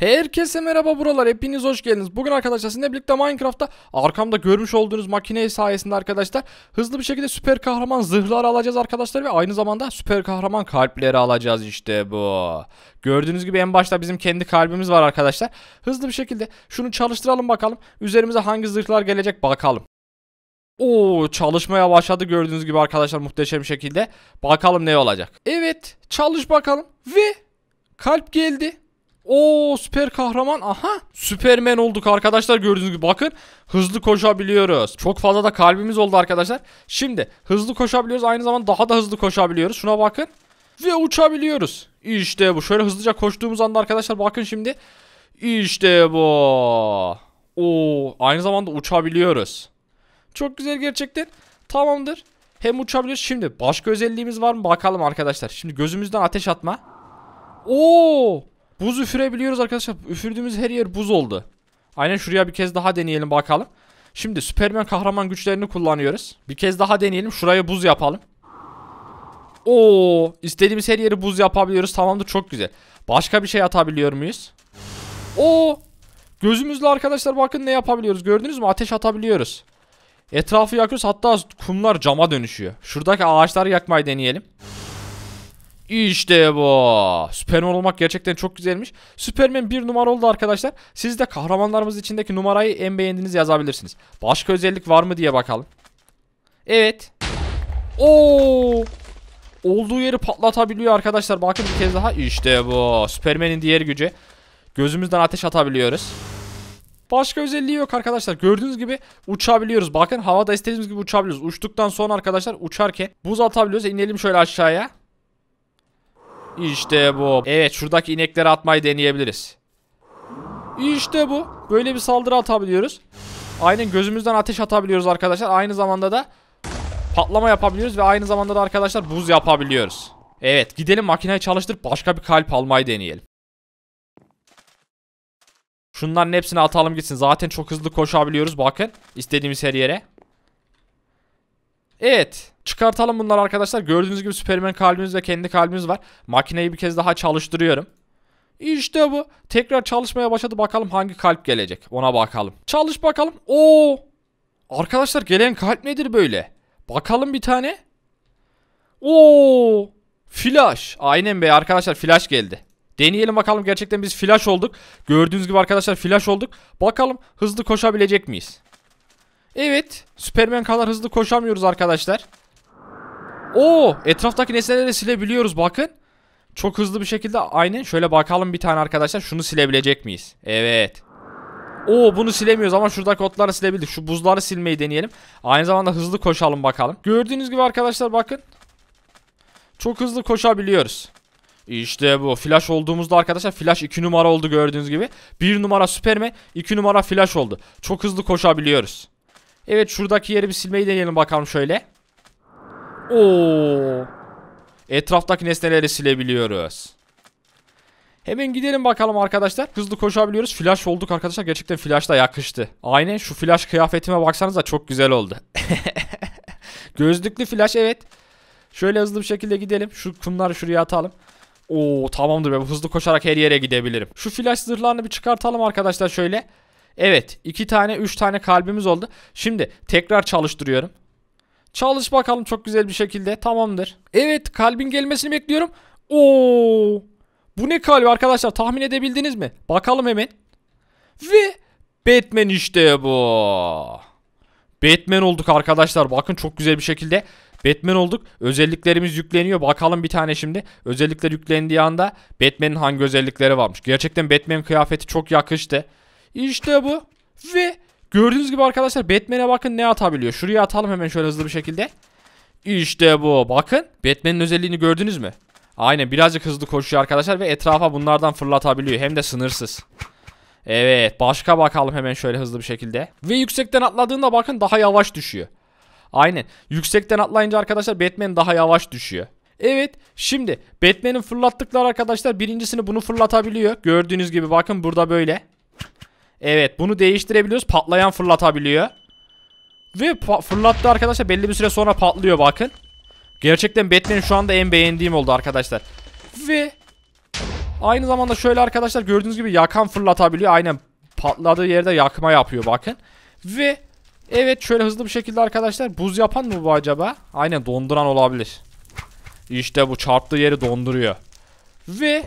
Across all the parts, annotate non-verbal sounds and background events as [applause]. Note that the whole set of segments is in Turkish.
Herkese merhaba buralar hepiniz hoş geldiniz. Bugün arkadaşlar sizinle birlikte Minecraft'ta arkamda görmüş olduğunuz makine sayesinde arkadaşlar hızlı bir şekilde süper kahraman zırhları alacağız arkadaşlar ve aynı zamanda süper kahraman kalpleri alacağız işte bu. Gördüğünüz gibi en başta bizim kendi kalbimiz var arkadaşlar. Hızlı bir şekilde şunu çalıştıralım bakalım. Üzerimize hangi zırhlar gelecek bakalım. Oo çalışmaya başladı gördüğünüz gibi arkadaşlar muhteşem şekilde. Bakalım ne olacak. Evet çalış bakalım ve kalp geldi. O süper kahraman aha süpermen olduk arkadaşlar gördüğünüz gibi bakın hızlı koşabiliyoruz. Çok fazla da kalbimiz oldu arkadaşlar. Şimdi hızlı koşabiliyoruz aynı zamanda daha da hızlı koşabiliyoruz şuna bakın ve uçabiliyoruz. İşte bu şöyle hızlıca koştuğumuz anda arkadaşlar bakın şimdi işte bu. Oo aynı zamanda uçabiliyoruz. Çok güzel gerçekten tamamdır. Hem uçabiliyoruz şimdi başka özelliğimiz var mı bakalım arkadaşlar. Şimdi gözümüzden ateş atma. Oo Buz üfürebiliyoruz arkadaşlar. Üfürdüğümüz her yer buz oldu. Aynen şuraya bir kez daha deneyelim bakalım. Şimdi Süpermen kahraman güçlerini kullanıyoruz. Bir kez daha deneyelim. Şuraya buz yapalım. Oo, istediğimiz her yeri buz yapabiliyoruz. Tamamdır çok güzel. Başka bir şey atabiliyor muyuz? Oo! Gözümüzle arkadaşlar bakın ne yapabiliyoruz. Gördünüz mü? Ateş atabiliyoruz. Etrafı yakıyoruz. Hatta kumlar cama dönüşüyor. Şuradaki ağaçları yakmayı deneyelim. İşte bu. Süperman olmak gerçekten çok güzelmiş. Süpermen bir numara oldu arkadaşlar. Siz de kahramanlarımız içindeki numarayı en beğendiğiniz yazabilirsiniz. Başka özellik var mı diye bakalım. Evet. Oo. Olduğu yeri patlatabiliyor arkadaşlar. Bakın bir kez daha. İşte bu. Süpermen'in diğer gücü. Gözümüzden ateş atabiliyoruz. Başka özelliği yok arkadaşlar. Gördüğünüz gibi uçabiliyoruz. Bakın havada istediğimiz gibi uçabiliyoruz. Uçtuktan sonra arkadaşlar uçarken buz atabiliyoruz. İnelim şöyle aşağıya. İşte bu. Evet şuradaki inekleri atmayı deneyebiliriz. İşte bu. Böyle bir saldırı atabiliyoruz. Aynen gözümüzden ateş atabiliyoruz arkadaşlar. Aynı zamanda da patlama yapabiliyoruz ve aynı zamanda da arkadaşlar buz yapabiliyoruz. Evet gidelim makineyi çalıştırıp başka bir kalp almayı deneyelim. Şunların hepsini atalım gitsin. Zaten çok hızlı koşabiliyoruz bakın. istediğimiz her yere. Evet. Çıkartalım bunları arkadaşlar. Gördüğünüz gibi Superman kalbimiz ve kendi kalbimiz var. Makineyi bir kez daha çalıştırıyorum. İşte bu. Tekrar çalışmaya başladı. Bakalım hangi kalp gelecek. Ona bakalım. Çalış bakalım. Oo. Arkadaşlar gelen kalp nedir böyle? Bakalım bir tane. Oo. Flash. Aynen be arkadaşlar flash geldi. Deneyelim bakalım gerçekten biz flash olduk. Gördüğünüz gibi arkadaşlar flash olduk. Bakalım hızlı koşabilecek miyiz? Evet. Superman kadar hızlı koşamıyoruz arkadaşlar. Oo etraftaki nesneleri de silebiliyoruz bakın. Çok hızlı bir şekilde aynen şöyle bakalım bir tane arkadaşlar şunu silebilecek miyiz? Evet. Oo bunu silemiyoruz ama şuradaki otları silebildik. Şu buzları silmeyi deneyelim. Aynı zamanda hızlı koşalım bakalım. Gördüğünüz gibi arkadaşlar bakın. Çok hızlı koşabiliyoruz. İşte bu. Flash olduğumuzda arkadaşlar flash 2 numara oldu gördüğünüz gibi. 1 numara Superman, 2 numara flash oldu. Çok hızlı koşabiliyoruz. Evet şuradaki yeri bir silmeyi deneyelim bakalım şöyle. Oo. Etraftaki nesneleri silebiliyoruz. Hemen gidelim bakalım arkadaşlar. Hızlı koşabiliyoruz. Flash olduk arkadaşlar. Gerçekten flash da yakıştı. Aynen şu flash kıyafetime baksanız da çok güzel oldu. [laughs] Gözlüklü flash evet. Şöyle hızlı bir şekilde gidelim. Şu kumları şuraya atalım. Oo tamamdır ben hızlı koşarak her yere gidebilirim. Şu flash zırhlarını bir çıkartalım arkadaşlar şöyle. Evet iki tane üç tane kalbimiz oldu. Şimdi tekrar çalıştırıyorum. Çalış bakalım çok güzel bir şekilde. Tamamdır. Evet kalbin gelmesini bekliyorum. Oo. Bu ne kalbi arkadaşlar tahmin edebildiniz mi? Bakalım hemen. Ve Batman işte bu. Batman olduk arkadaşlar. Bakın çok güzel bir şekilde Batman olduk. Özelliklerimiz yükleniyor. Bakalım bir tane şimdi. Özellikler yüklendiği anda Batman'in hangi özellikleri varmış. Gerçekten Batman kıyafeti çok yakıştı. İşte bu. Ve Gördüğünüz gibi arkadaşlar Batman'e bakın ne atabiliyor. Şuraya atalım hemen şöyle hızlı bir şekilde. İşte bu. Bakın Batman'in özelliğini gördünüz mü? Aynen birazcık hızlı koşuyor arkadaşlar ve etrafa bunlardan fırlatabiliyor. Hem de sınırsız. Evet başka bakalım hemen şöyle hızlı bir şekilde. Ve yüksekten atladığında bakın daha yavaş düşüyor. Aynen yüksekten atlayınca arkadaşlar Batman daha yavaş düşüyor. Evet şimdi Batman'in fırlattıkları arkadaşlar birincisini bunu fırlatabiliyor. Gördüğünüz gibi bakın burada böyle. Evet bunu değiştirebiliyoruz. Patlayan fırlatabiliyor. Ve fırlattı arkadaşlar belli bir süre sonra patlıyor bakın. Gerçekten Batman şu anda en beğendiğim oldu arkadaşlar. Ve aynı zamanda şöyle arkadaşlar gördüğünüz gibi yakan fırlatabiliyor. Aynen patladığı yerde yakma yapıyor bakın. Ve evet şöyle hızlı bir şekilde arkadaşlar buz yapan mı bu acaba? Aynen donduran olabilir. İşte bu çarptığı yeri donduruyor. Ve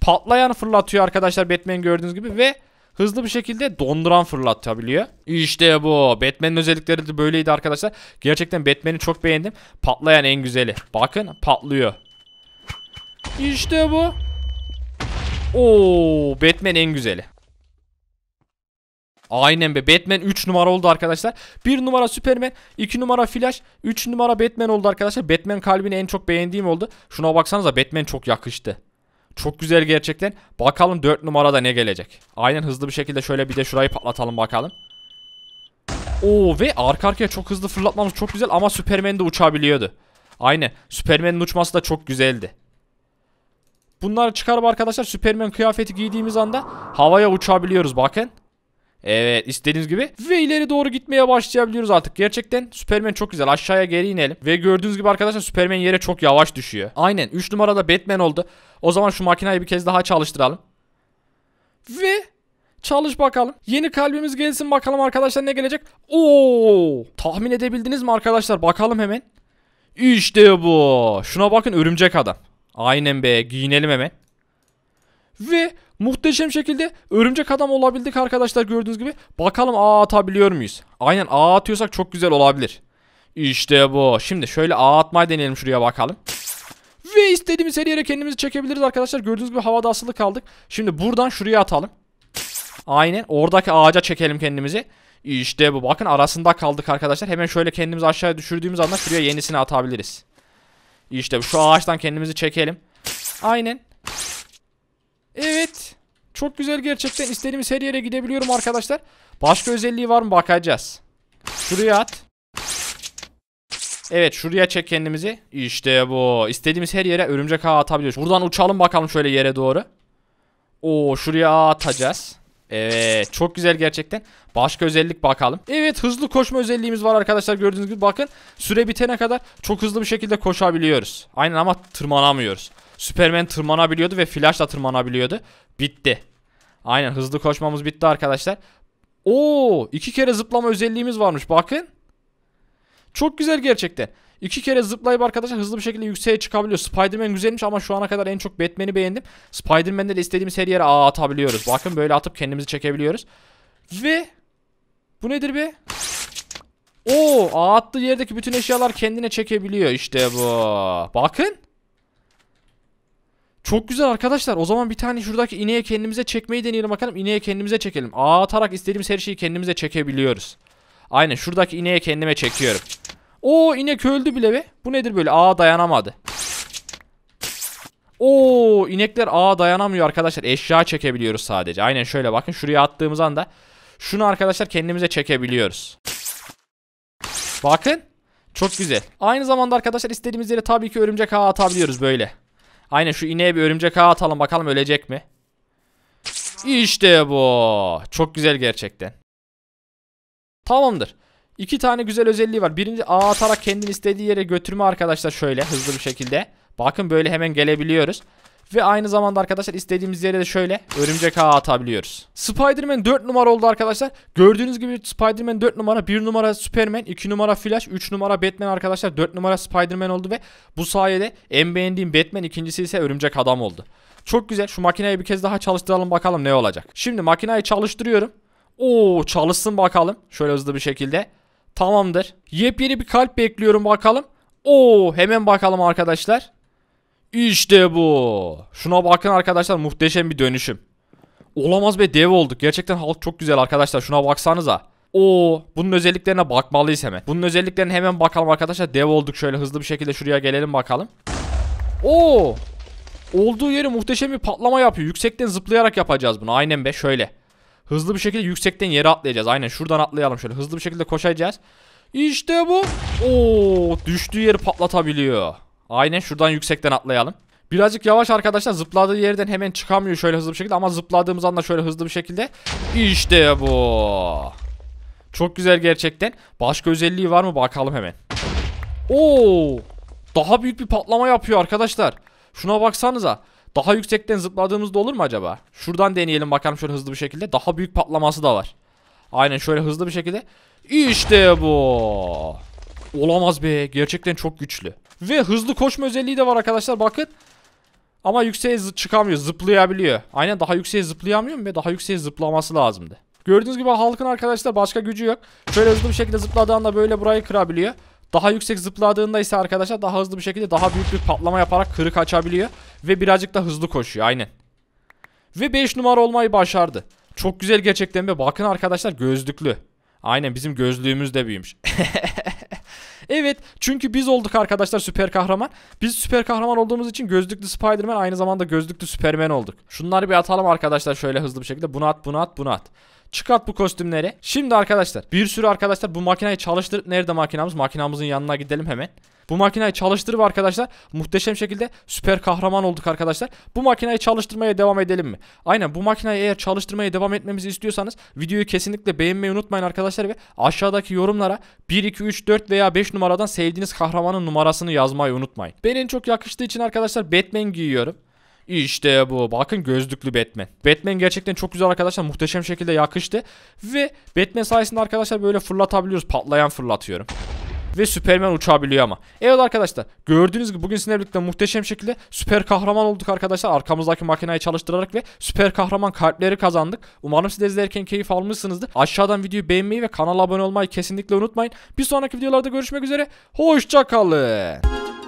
patlayan fırlatıyor arkadaşlar Batman gördüğünüz gibi ve hızlı bir şekilde donduran fırlatabiliyor. İşte bu. Batman'in özellikleri de böyleydi arkadaşlar. Gerçekten Batman'i çok beğendim. Patlayan en güzeli. Bakın patlıyor. İşte bu. Oo, Batman en güzeli. Aynen be Batman 3 numara oldu arkadaşlar. 1 numara Superman, 2 numara Flash, 3 numara Batman oldu arkadaşlar. Batman kalbini en çok beğendiğim oldu. Şuna baksanıza Batman çok yakıştı. Çok güzel gerçekten. Bakalım 4 numarada ne gelecek. Aynen hızlı bir şekilde şöyle bir de şurayı patlatalım bakalım. Oo ve arka arkaya çok hızlı fırlatmamız çok güzel ama Superman de uçabiliyordu. Aynen. Superman'in uçması da çok güzeldi. Bunları çıkarıp arkadaşlar Superman kıyafeti giydiğimiz anda havaya uçabiliyoruz bakın. Evet istediğiniz gibi ve ileri doğru gitmeye başlayabiliyoruz artık. Gerçekten Superman çok güzel aşağıya geri inelim. Ve gördüğünüz gibi arkadaşlar Superman yere çok yavaş düşüyor. Aynen 3 numarada Batman oldu. O zaman şu makinayı bir kez daha çalıştıralım. Ve çalış bakalım. Yeni kalbimiz gelsin bakalım arkadaşlar ne gelecek. Oo! Tahmin edebildiniz mi arkadaşlar? Bakalım hemen. İşte bu. Şuna bakın örümcek adam. Aynen be giyinelim hemen. Ve Muhteşem şekilde örümcek adam olabildik arkadaşlar gördüğünüz gibi. Bakalım ağ atabiliyor muyuz? Aynen ağ atıyorsak çok güzel olabilir. İşte bu. Şimdi şöyle ağ atmayı deneyelim şuraya bakalım. Ve istediğimiz her yere kendimizi çekebiliriz arkadaşlar. Gördüğünüz gibi havada asılı kaldık. Şimdi buradan şuraya atalım. Aynen oradaki ağaca çekelim kendimizi. İşte bu. Bakın arasında kaldık arkadaşlar. Hemen şöyle kendimizi aşağıya düşürdüğümüz anda şuraya yenisini atabiliriz. İşte bu. şu ağaçtan kendimizi çekelim. Aynen. Evet. Çok güzel gerçekten. İstediğimiz her yere gidebiliyorum arkadaşlar. Başka özelliği var mı bakacağız. Şuraya at. Evet şuraya çek kendimizi. İşte bu. İstediğimiz her yere örümcek ağa atabiliyoruz. Buradan uçalım bakalım şöyle yere doğru. Oo şuraya ağa atacağız. Evet çok güzel gerçekten. Başka özellik bakalım. Evet hızlı koşma özelliğimiz var arkadaşlar gördüğünüz gibi bakın. Süre bitene kadar çok hızlı bir şekilde koşabiliyoruz. Aynen ama tırmanamıyoruz. Superman tırmanabiliyordu ve Flash da tırmanabiliyordu. Bitti. Aynen hızlı koşmamız bitti arkadaşlar. Oo, iki kere zıplama özelliğimiz varmış bakın. Çok güzel gerçekten. İki kere zıplayıp arkadaşlar hızlı bir şekilde yükseğe çıkabiliyor. Spiderman güzelmiş ama şu ana kadar en çok Batman'i beğendim. Spiderman'de de istediğimiz her yere ağ atabiliyoruz. Bakın böyle atıp kendimizi çekebiliyoruz. Ve bu nedir be? Oo, ağ attığı yerdeki bütün eşyalar kendine çekebiliyor işte bu. Bakın. Çok güzel arkadaşlar. O zaman bir tane şuradaki ineğe kendimize çekmeyi deneyelim bakalım. İneğe kendimize çekelim. A atarak istediğimiz her şeyi kendimize çekebiliyoruz. Aynen şuradaki ineğe kendime çekiyorum. O inek öldü bile be. Bu nedir böyle? A dayanamadı. O inekler A dayanamıyor arkadaşlar. Eşya çekebiliyoruz sadece. Aynen şöyle bakın şuraya attığımız anda şunu arkadaşlar kendimize çekebiliyoruz. Bakın. Çok güzel. Aynı zamanda arkadaşlar istediğimiz yere tabii ki örümcek ağ atabiliyoruz böyle. Aynen şu ineğe bir örümcek ağı atalım bakalım ölecek mi? İşte bu. Çok güzel gerçekten. Tamamdır. İki tane güzel özelliği var. Birinci ağ atarak kendini istediği yere götürme arkadaşlar şöyle hızlı bir şekilde. Bakın böyle hemen gelebiliyoruz. Ve aynı zamanda arkadaşlar istediğimiz yere de şöyle örümcek ağı atabiliyoruz. Spider-Man 4 numara oldu arkadaşlar. Gördüğünüz gibi Spider-Man 4 numara, 1 numara Superman, 2 numara Flash, 3 numara Batman arkadaşlar, 4 numara Spider-Man oldu ve bu sayede en beğendiğim Batman ikincisi ise örümcek adam oldu. Çok güzel. Şu makineyi bir kez daha çalıştıralım bakalım ne olacak. Şimdi makineyi çalıştırıyorum. Oo çalışsın bakalım. Şöyle hızlı bir şekilde. Tamamdır. Yepyeni bir kalp bekliyorum bakalım. Oo hemen bakalım arkadaşlar. İşte bu. Şuna bakın arkadaşlar muhteşem bir dönüşüm. Olamaz be dev olduk. Gerçekten halk çok güzel arkadaşlar. Şuna baksanıza. Oo, bunun özelliklerine bakmalıyız hemen. Bunun özelliklerine hemen bakalım arkadaşlar. Dev olduk şöyle hızlı bir şekilde şuraya gelelim bakalım. Oo! Olduğu yeri muhteşem bir patlama yapıyor. Yüksekten zıplayarak yapacağız bunu. Aynen be şöyle. Hızlı bir şekilde yüksekten yere atlayacağız. Aynen şuradan atlayalım şöyle. Hızlı bir şekilde koşacağız. İşte bu. Oo, düştüğü yeri patlatabiliyor. Aynen şuradan yüksekten atlayalım. Birazcık yavaş arkadaşlar zıpladığı yerden hemen çıkamıyor şöyle hızlı bir şekilde ama zıpladığımız anda şöyle hızlı bir şekilde işte bu. Çok güzel gerçekten. Başka özelliği var mı bakalım hemen. Oo! Daha büyük bir patlama yapıyor arkadaşlar. Şuna baksanıza. Daha yüksekten zıpladığımızda olur mu acaba? Şuradan deneyelim bakalım şöyle hızlı bir şekilde. Daha büyük patlaması da var. Aynen şöyle hızlı bir şekilde. İşte bu. Olamaz be. Gerçekten çok güçlü. Ve hızlı koşma özelliği de var arkadaşlar bakın. Ama yükseğe çıkamıyor zıplayabiliyor. Aynen daha yükseğe zıplayamıyor mu? Daha yükseğe zıplaması lazımdı. Gördüğünüz gibi halkın arkadaşlar başka gücü yok. Şöyle hızlı bir şekilde zıpladığında böyle burayı kırabiliyor. Daha yüksek zıpladığında ise arkadaşlar daha hızlı bir şekilde daha büyük bir patlama yaparak kırık açabiliyor. Ve birazcık da hızlı koşuyor aynen. Ve 5 numara olmayı başardı. Çok güzel gerçekten be bakın arkadaşlar gözlüklü. Aynen bizim gözlüğümüz de büyümüş. [laughs] Evet çünkü biz olduk arkadaşlar süper kahraman. Biz süper kahraman olduğumuz için gözlüklü Spiderman aynı zamanda gözlüklü Superman olduk. Şunları bir atalım arkadaşlar şöyle hızlı bir şekilde. Bunu at bunu at bunu at. Çıkart bu kostümleri. Şimdi arkadaşlar bir sürü arkadaşlar bu makinayı çalıştırıp nerede makinamız? Makinamızın yanına gidelim hemen. Bu makinayı çalıştırıp arkadaşlar muhteşem şekilde süper kahraman olduk arkadaşlar. Bu makinayı çalıştırmaya devam edelim mi? Aynen bu makinayı eğer çalıştırmaya devam etmemizi istiyorsanız videoyu kesinlikle beğenmeyi unutmayın arkadaşlar ve aşağıdaki yorumlara 1, 2, 3, 4 veya 5 numaradan sevdiğiniz kahramanın numarasını yazmayı unutmayın. Ben en çok yakıştığı için arkadaşlar Batman giyiyorum. İşte bu. Bakın gözlüklü Batman. Batman gerçekten çok güzel arkadaşlar. Muhteşem şekilde yakıştı. Ve Batman sayesinde arkadaşlar böyle fırlatabiliyoruz. Patlayan fırlatıyorum ve Superman uçabiliyor ama. Evet arkadaşlar gördüğünüz gibi bugün sizinle birlikte muhteşem şekilde süper kahraman olduk arkadaşlar. Arkamızdaki makinayı çalıştırarak ve süper kahraman kalpleri kazandık. Umarım siz de izlerken keyif almışsınızdır. Aşağıdan videoyu beğenmeyi ve kanala abone olmayı kesinlikle unutmayın. Bir sonraki videolarda görüşmek üzere. Hoşçakalın.